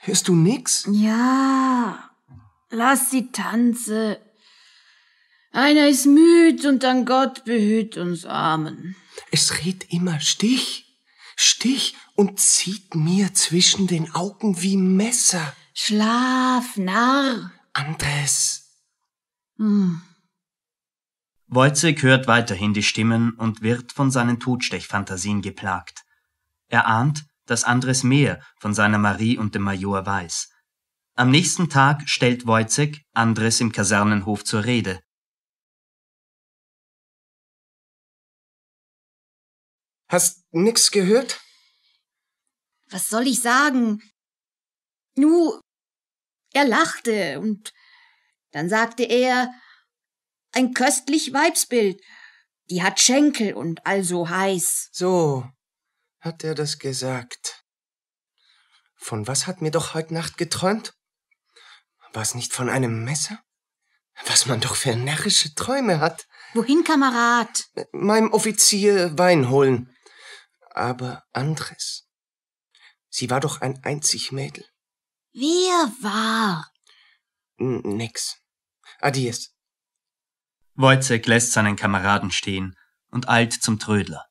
C: Hörst du
A: nix? Ja. Lass sie tanze. Einer ist müd und dann Gott behüt uns Armen. Es redt immer
C: Stich, Stich und zieht mir zwischen den Augen wie Messer.
A: Schlaf, Narr. Andres. Hm.
B: Wojcik hört weiterhin die Stimmen und wird von seinen Totstechfantasien geplagt. Er ahnt, dass Andres mehr von seiner Marie und dem Major weiß.
D: Am nächsten Tag stellt Wojcik Andres im Kasernenhof zur Rede. Hast nix gehört? Was soll ich sagen?
A: Nu, er lachte und dann sagte er, ein köstlich Weibsbild. Die hat Schenkel und also heiß. So
C: hat er das gesagt. Von was hat mir doch heute Nacht geträumt? War's nicht von einem Messer? Was man doch für närrische Träume hat. Wohin, Kamerad? Meinem Offizier Wein holen. Aber Andres, sie war doch ein einzig Mädel.
D: Wer war?
C: N nix. Adies.
D: Wojcek lässt seinen Kameraden stehen und eilt zum Trödler.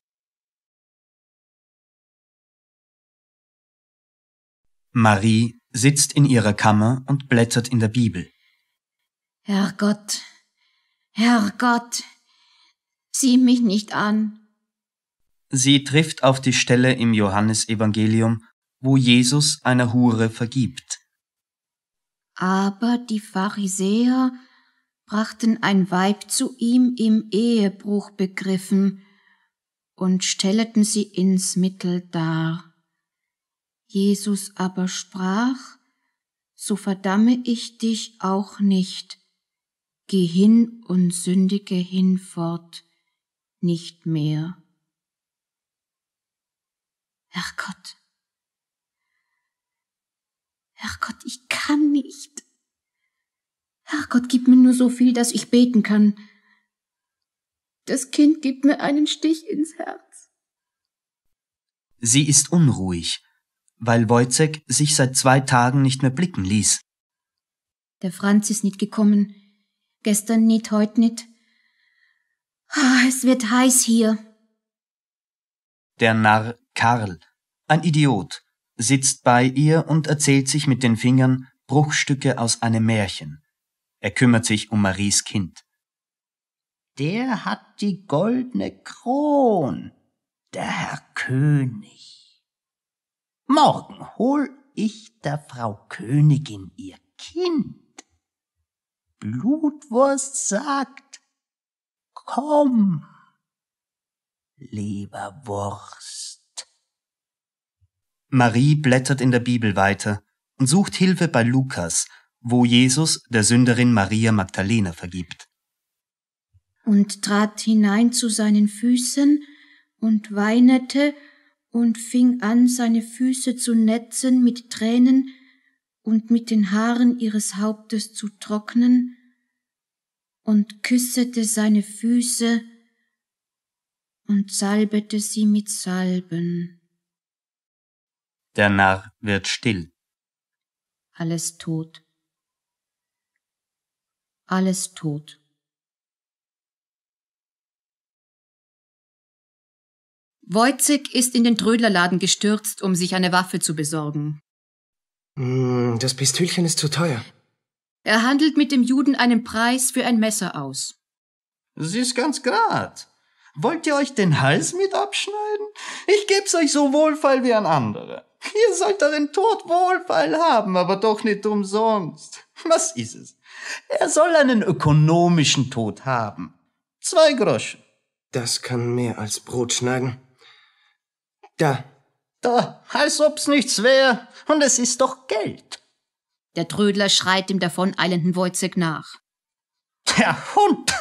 D: Marie sitzt in ihrer Kammer und blättert in der Bibel. Herrgott,
A: Herrgott, sieh mich nicht an.
B: Sie trifft auf die Stelle im Johannesevangelium, wo Jesus einer Hure vergibt.
A: Aber die Pharisäer brachten ein Weib zu ihm im Ehebruch begriffen und stelleten sie ins Mittel dar. Jesus aber sprach, so verdamme ich dich auch nicht, geh hin und sündige hinfort nicht mehr. Herrgott, Herrgott, ich kann nicht. Ach Gott, gib mir nur so viel, dass ich beten kann. Das Kind gibt mir einen Stich ins Herz.
B: Sie ist unruhig, weil Wojcek sich seit zwei Tagen nicht mehr blicken ließ.
A: Der Franz ist nicht gekommen. Gestern nicht, heute nicht. Ah, es wird heiß hier.
B: Der Narr Karl, ein Idiot, sitzt bei ihr und erzählt sich mit den Fingern Bruchstücke aus einem Märchen. Er kümmert sich um Maries Kind. Der hat die goldene Kron, der Herr
C: König. Morgen hol ich der Frau Königin ihr Kind. Blutwurst sagt,
D: komm,
B: lieber Wurst. Marie blättert in der Bibel weiter und sucht Hilfe bei Lukas, wo Jesus der Sünderin Maria Magdalena vergibt.
A: Und trat hinein zu seinen Füßen und weinete und fing an, seine Füße zu netzen mit Tränen und mit den Haaren ihres Hauptes zu trocknen und küssete seine Füße und salbete sie mit Salben.
B: Der Narr wird still.
D: Alles tot alles tot. Wojcik ist in den Trödlerladen gestürzt, um sich eine Waffe zu besorgen. Mm,
C: das Pistülchen ist zu teuer.
A: Er handelt mit dem Juden einen Preis für ein Messer aus.
C: Sie ist ganz grad. Wollt ihr euch den Hals mit abschneiden?
B: Ich geb's euch so wohlfeil wie ein anderer. Ihr sollt euren Tod wohlfeil haben, aber doch nicht umsonst. Was ist es? Er soll einen ökonomischen Tod
C: haben. Zwei Groschen. Das kann mehr als Brot schneiden.
A: Da. Da, als ob's nichts wär. Und es ist doch Geld.
D: Der Trödler schreit dem davoneilenden Wojzig nach. Der Hund!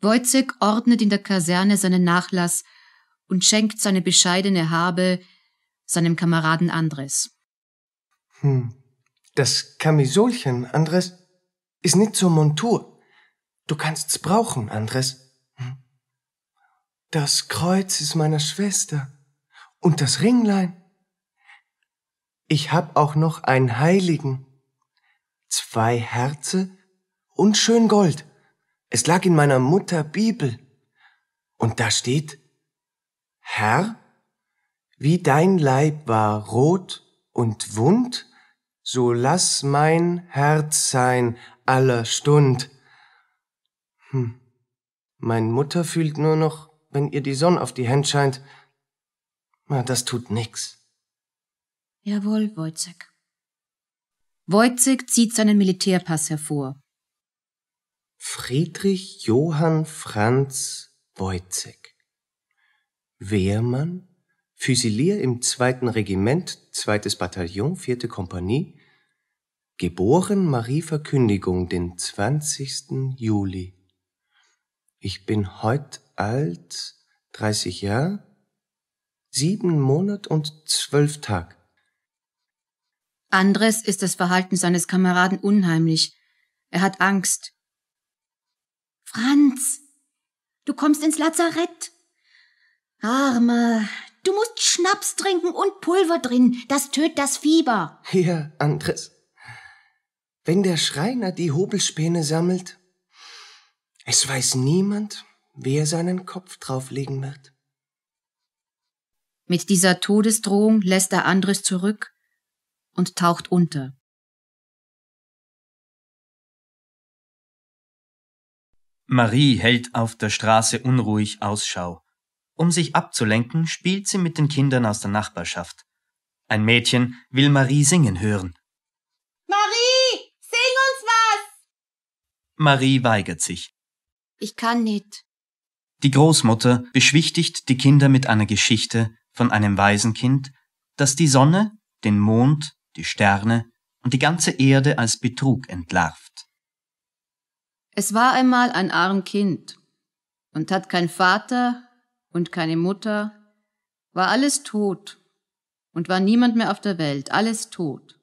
D: Wojzig ordnet in der Kaserne seinen Nachlass und schenkt seine bescheidene
A: Habe seinem Kameraden Andres.
C: Hm. Das Kamisolchen, Andres, ist nicht zur Montur. Du kannst's brauchen, Andres. Hm. Das Kreuz ist meiner Schwester. Und das Ringlein. Ich hab auch noch einen Heiligen. Zwei Herze und schön Gold. Es lag in meiner Mutter Bibel. Und da steht, Herr wie dein Leib war rot und wund, so lass mein Herz sein aller Stund. Hm. Mein Mutter fühlt nur noch, wenn ihr die Sonne auf die Hände scheint. Na, das tut nix.
A: Jawohl, Wojcik. Wojcik zieht seinen Militärpass hervor.
C: Friedrich Johann Franz Wojcik. Wehrmann, Füsilier im 2. Regiment, 2. Bataillon, 4. Kompanie, geboren Marie Verkündigung, den 20. Juli. Ich bin heute alt, 30 Jahre, sieben Monat und zwölf Tag.
A: Andres ist das Verhalten seines Kameraden unheimlich. Er hat Angst. Franz, du kommst ins Lazarett. Armer, Du musst Schnaps trinken und Pulver drin. Das tötet das Fieber.
C: Ja, Andres. Wenn der Schreiner die Hobelspäne sammelt, es weiß niemand, wer seinen Kopf drauflegen wird.
A: Mit
D: dieser Todesdrohung lässt er Andres zurück und taucht unter. Marie hält auf der Straße unruhig Ausschau. Um sich abzulenken, spielt sie mit den
B: Kindern aus der Nachbarschaft. Ein Mädchen will Marie singen hören.
A: Marie, sing uns was!
B: Marie weigert sich.
A: Ich kann nicht.
B: Die Großmutter beschwichtigt die Kinder mit einer Geschichte von einem Waisenkind, das die Sonne, den Mond, die Sterne und die ganze Erde als Betrug entlarvt.
A: Es war einmal ein arm Kind und hat kein Vater, und keine Mutter, war alles tot und war niemand mehr auf der Welt, alles tot.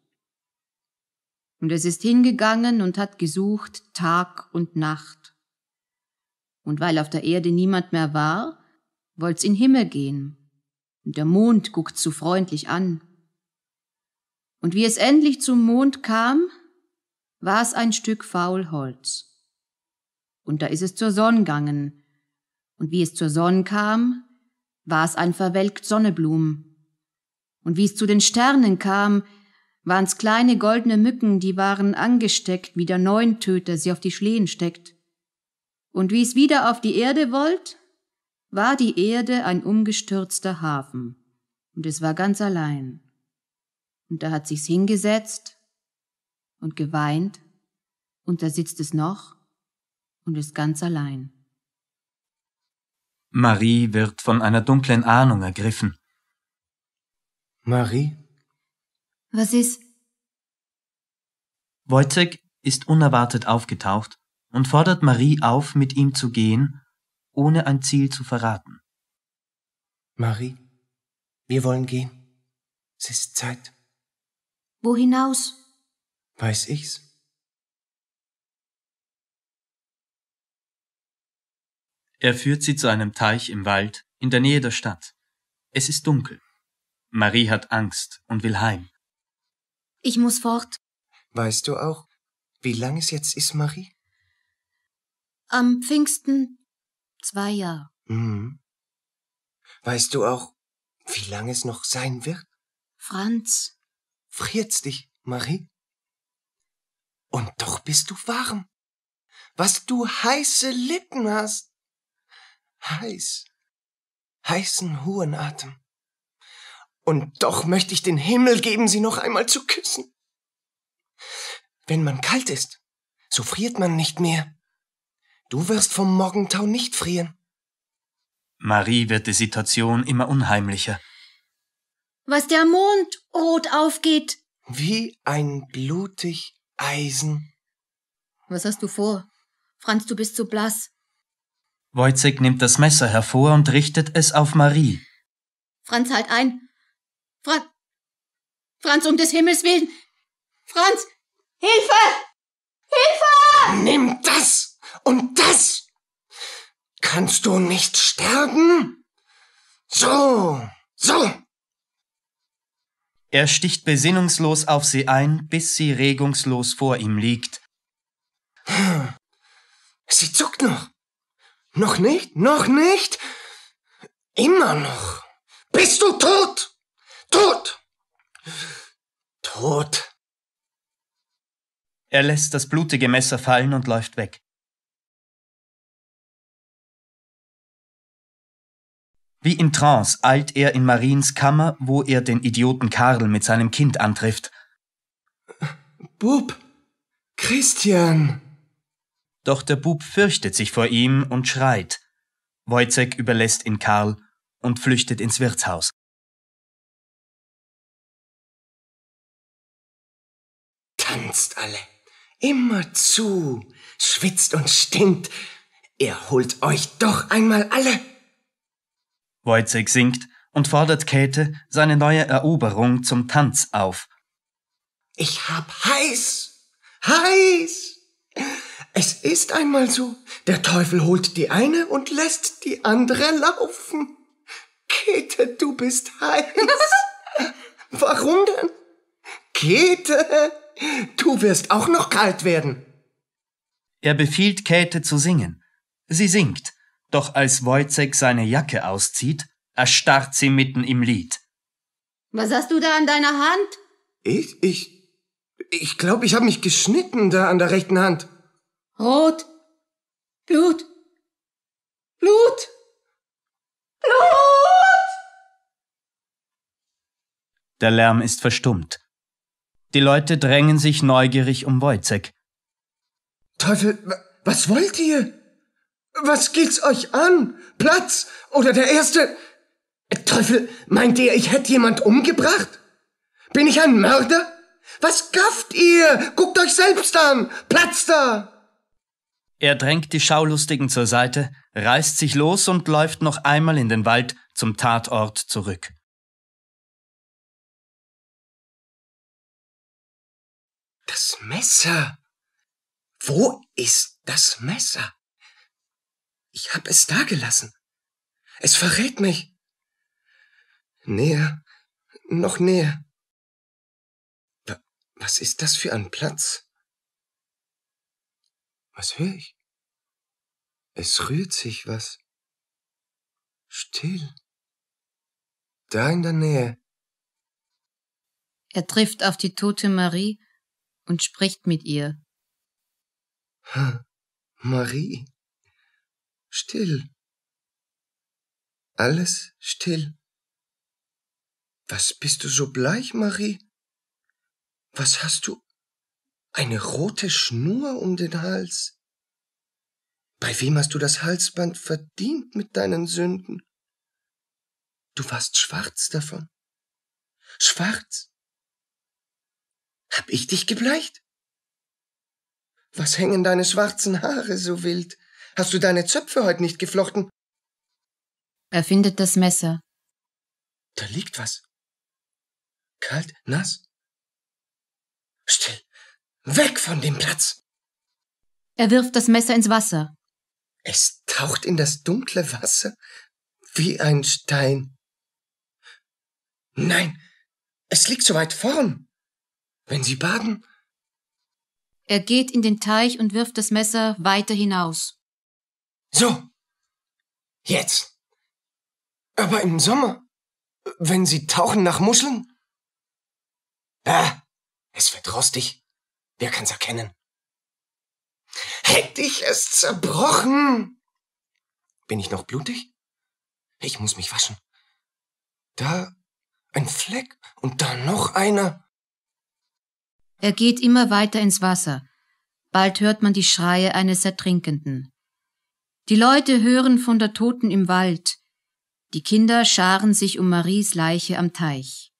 A: Und es ist hingegangen und hat gesucht Tag und Nacht. Und weil auf der Erde niemand mehr war, wollt's in Himmel gehen. Und der Mond guckt so freundlich an. Und wie es endlich zum Mond kam, war es ein Stück Faulholz. Und da ist es zur Sonne gegangen, und wie es zur Sonne kam, war es ein verwelkt Sonneblumen. Und wie es zu den Sternen kam, waren es kleine goldene Mücken, die waren angesteckt, wie der Neuntöter sie auf die Schlehen steckt. Und wie es wieder auf die Erde wollt, war die Erde ein umgestürzter Hafen, und es war ganz allein. Und da hat sich's hingesetzt und geweint, und da sitzt es noch und ist ganz allein.
B: Marie wird von einer dunklen Ahnung ergriffen. Marie? Was ist? Wojtek ist unerwartet aufgetaucht und fordert Marie auf, mit ihm zu
C: gehen, ohne ein Ziel zu verraten. Marie, wir wollen gehen. Es ist Zeit.
D: Wo hinaus?
C: Weiß ich's.
B: Er führt sie zu einem Teich im Wald, in der Nähe der Stadt. Es ist dunkel.
C: Marie hat Angst und will heim.
A: Ich muss fort.
C: Weißt du auch, wie lang es jetzt ist, Marie?
A: Am Pfingsten zwei Jahre.
C: Mhm. Weißt du auch, wie lange es noch sein wird?
A: Franz.
C: Friert's dich, Marie? Und doch bist du warm. Was du heiße Lippen hast heiß, heißen, hohen Atem. Und doch möchte ich den Himmel geben, sie noch einmal zu küssen. Wenn man kalt ist, so friert man nicht mehr. Du wirst vom Morgentau nicht frieren.
B: Marie wird die Situation immer unheimlicher.
A: Was der Mond rot aufgeht.
C: Wie ein blutig
A: Eisen. Was hast du vor? Franz, du bist so blass.
B: Wojcik nimmt das Messer hervor und richtet es auf Marie.
A: Franz, halt ein! Franz! Franz, um des Himmels willen! Franz! Hilfe! Hilfe! Nimm das! Und das!
C: Kannst du nicht sterben? So! So!
B: Er sticht besinnungslos auf sie ein, bis sie regungslos
C: vor ihm liegt. Sie zuckt noch. Noch nicht? Noch nicht? Immer noch. Bist du
D: tot? Tot!
C: Tot!
D: Er lässt das blutige Messer fallen und läuft weg. Wie in Trance eilt er in Mariens
B: Kammer, wo er den Idioten Karl mit seinem Kind antrifft. Bub! Christian! Doch der Bub fürchtet sich vor ihm und
D: schreit. Wojcek überlässt ihn Karl und flüchtet ins Wirtshaus. Tanzt alle, immer zu, schwitzt und stinkt, er
B: holt euch doch einmal alle! Wojcik singt und fordert Käthe seine neue Eroberung zum Tanz auf.
C: Ich hab heiß, heiß! Es ist einmal so. Der Teufel holt die eine und lässt die andere laufen. Käthe, du bist heiß. [LAUGHS] Warum denn? Käthe, du wirst auch noch kalt werden. Er befiehlt Käthe zu singen. Sie
B: singt, doch als Wojcek seine Jacke auszieht, erstarrt sie mitten im Lied.
A: Was hast du da an deiner Hand?
C: Ich, ich, ich glaube, ich habe mich geschnitten da an der rechten Hand.
D: Rot. Blut. Blut. Blut.
B: Der Lärm ist verstummt. Die Leute drängen sich neugierig
C: um Wojcek. Teufel, was wollt ihr? Was geht's euch an? Platz oder der erste? Teufel, meint ihr, ich hätte jemand umgebracht? Bin ich ein Mörder? Was gafft ihr? Guckt euch selbst an! Platz da!
B: Er drängt die Schaulustigen zur Seite,
D: reißt sich los und läuft noch einmal in den Wald zum Tatort zurück. Das Messer. Wo ist das Messer?
C: Ich hab es dagelassen. Es verrät mich. Näher, noch näher. Was ist das für ein Platz? Was höre ich? Es rührt sich was. Still. Da in der Nähe.
A: Er trifft auf die tote Marie und spricht mit ihr.
C: Ha, Marie. Still. Alles still. Was bist du so bleich, Marie? Was hast du eine rote Schnur um den Hals? Bei wem hast du das Halsband verdient mit deinen Sünden? Du warst schwarz davon. Schwarz? Hab ich dich gebleicht? Was hängen deine schwarzen Haare so wild? Hast du deine Zöpfe heute nicht geflochten?
A: Er findet das Messer.
C: Da liegt
D: was. Kalt, nass. Weg von dem Platz!
A: Er wirft das Messer ins Wasser.
D: Es
C: taucht in das dunkle Wasser wie ein Stein. Nein, es liegt so weit vorn. Wenn Sie baden.
A: Er geht in den Teich und wirft das Messer weiter hinaus.
C: So. Jetzt. Aber im Sommer, wenn Sie tauchen nach Muscheln? Ah, es wird rostig. Wer kann's erkennen? Hätte ich es zerbrochen! Bin ich noch blutig? Ich muss mich waschen. Da ein Fleck und da noch
A: einer. Er geht immer weiter ins Wasser. Bald hört man die Schreie eines Ertrinkenden. Die Leute hören von der Toten im Wald. Die Kinder scharen sich um Maries Leiche am Teich.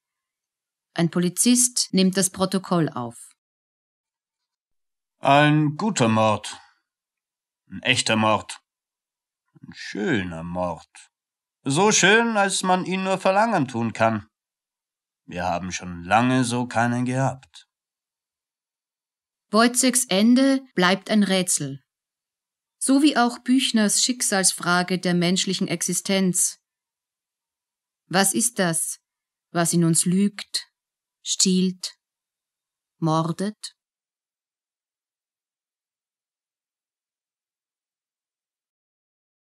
A: Ein Polizist nimmt das Protokoll auf.
B: Ein guter Mord. Ein echter Mord. Ein schöner Mord. So schön, als man ihn nur verlangen tun kann. Wir haben schon lange so keinen gehabt.
A: Wojciechs Ende bleibt ein Rätsel. So wie auch Büchners Schicksalsfrage der menschlichen Existenz. Was ist das,
D: was in uns lügt, stiehlt, mordet?